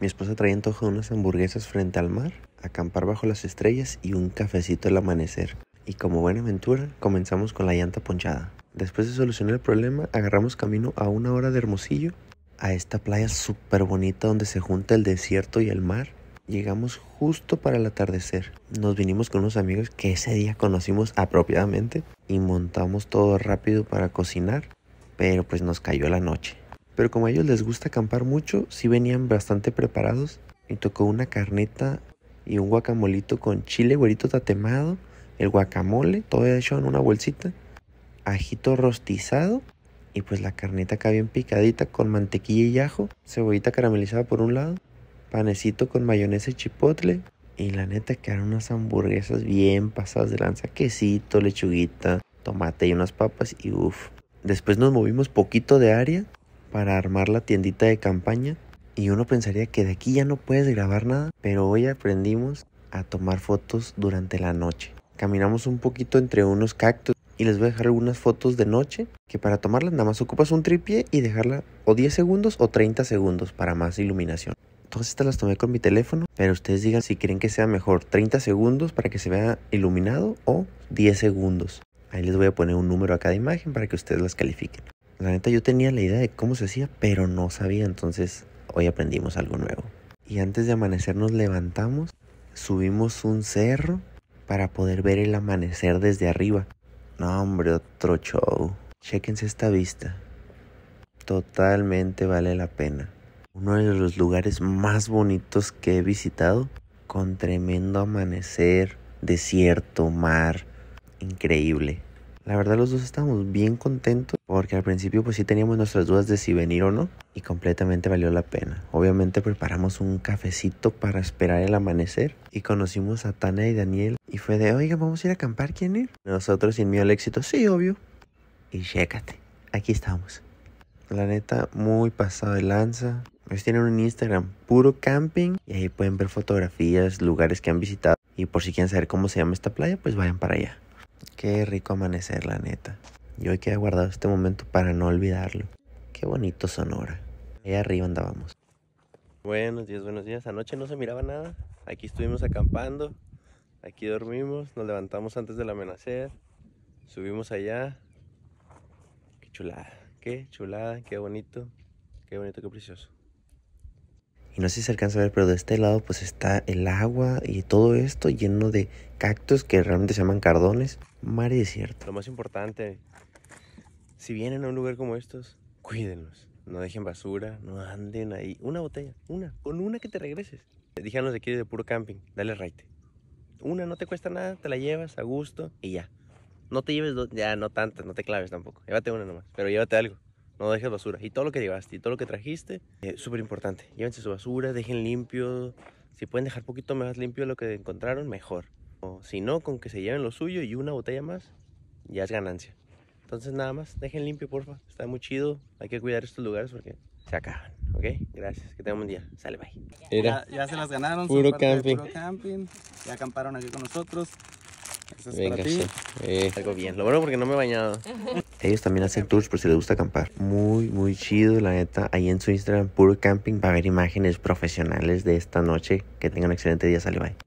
Mi esposa traía antojo de unas hamburguesas frente al mar, acampar bajo las estrellas y un cafecito al amanecer. Y como buena aventura, comenzamos con la llanta ponchada. Después de solucionar el problema, agarramos camino a una hora de Hermosillo, a esta playa súper bonita donde se junta el desierto y el mar. Llegamos justo para el atardecer. Nos vinimos con unos amigos que ese día conocimos apropiadamente y montamos todo rápido para cocinar, pero pues nos cayó la noche pero como a ellos les gusta acampar mucho, sí venían bastante preparados. Y tocó una carneta y un guacamolito con chile güerito tatemado, el guacamole, todo hecho en una bolsita, ajito rostizado y pues la carneta acá bien picadita con mantequilla y ajo, cebollita caramelizada por un lado, panecito con mayonesa y chipotle. Y la neta que eran unas hamburguesas bien pasadas de lanza, quesito, lechuguita, tomate y unas papas y uff. Después nos movimos poquito de área para armar la tiendita de campaña. Y uno pensaría que de aquí ya no puedes grabar nada, pero hoy aprendimos a tomar fotos durante la noche. Caminamos un poquito entre unos cactus y les voy a dejar algunas fotos de noche que para tomarlas nada más ocupas un tripié y dejarla o 10 segundos o 30 segundos para más iluminación. Todas estas las tomé con mi teléfono, pero ustedes digan si quieren que sea mejor 30 segundos para que se vea iluminado o 10 segundos. Ahí les voy a poner un número a cada imagen para que ustedes las califiquen. La neta yo tenía la idea de cómo se hacía, pero no sabía, entonces hoy aprendimos algo nuevo. Y antes de amanecer nos levantamos, subimos un cerro para poder ver el amanecer desde arriba. No, hombre, otro show. Chequense esta vista. Totalmente vale la pena. Uno de los lugares más bonitos que he visitado, con tremendo amanecer, desierto, mar, increíble. La verdad los dos estábamos bien contentos porque al principio pues sí teníamos nuestras dudas de si venir o no y completamente valió la pena. Obviamente preparamos un cafecito para esperar el amanecer y conocimos a Tana y Daniel y fue de, oiga, vamos a ir a acampar, ¿quién ir? Nosotros sin miedo al éxito, sí, obvio. Y chécate, aquí estamos. La neta, muy pasado de lanza. Ellos tienen un Instagram puro camping y ahí pueden ver fotografías, lugares que han visitado. Y por si quieren saber cómo se llama esta playa, pues vayan para allá. Qué rico amanecer, la neta. Yo que he guardado este momento para no olvidarlo. Qué bonito Sonora. Ahí arriba andábamos. Buenos días, buenos días. Anoche no se miraba nada. Aquí estuvimos acampando. Aquí dormimos. Nos levantamos antes del amanecer. Subimos allá. Qué chulada. Qué chulada. Qué bonito. Qué bonito, qué precioso. Y no sé si se alcanza a ver, pero de este lado pues está el agua y todo esto lleno de cactus que realmente se llaman cardones. Mar y desierto. Lo más importante, si vienen a un lugar como estos, cuídenlos. No dejen basura, no anden ahí. Una botella, una, con una que te regreses. Díganos de aquí de puro camping, dale raite. Una no te cuesta nada, te la llevas a gusto y ya. No te lleves dos, ya no tantas, no te claves tampoco. Llévate una nomás, pero llévate algo no dejes basura. Y todo lo que llevaste y todo lo que trajiste, es eh, súper importante. Llévense su basura, dejen limpio. Si pueden dejar poquito más limpio lo que encontraron, mejor. O si no, con que se lleven lo suyo y una botella más, ya es ganancia. Entonces nada más, dejen limpio, porfa. Está muy chido. Hay que cuidar estos lugares porque se acaban. ¿Ok? Gracias. Que tengan un día. Sale, bye. ya, se las ganaron. puro camping. Ya acamparon aquí con nosotros. Venga, para ti. Eh. bien. Lo bueno porque no me he bañado. Ellos también hacen tours por si les gusta acampar. Muy, muy chido, la neta. Ahí en su Instagram, puro camping, va a ver imágenes profesionales de esta noche. Que tengan un excelente día. Sale,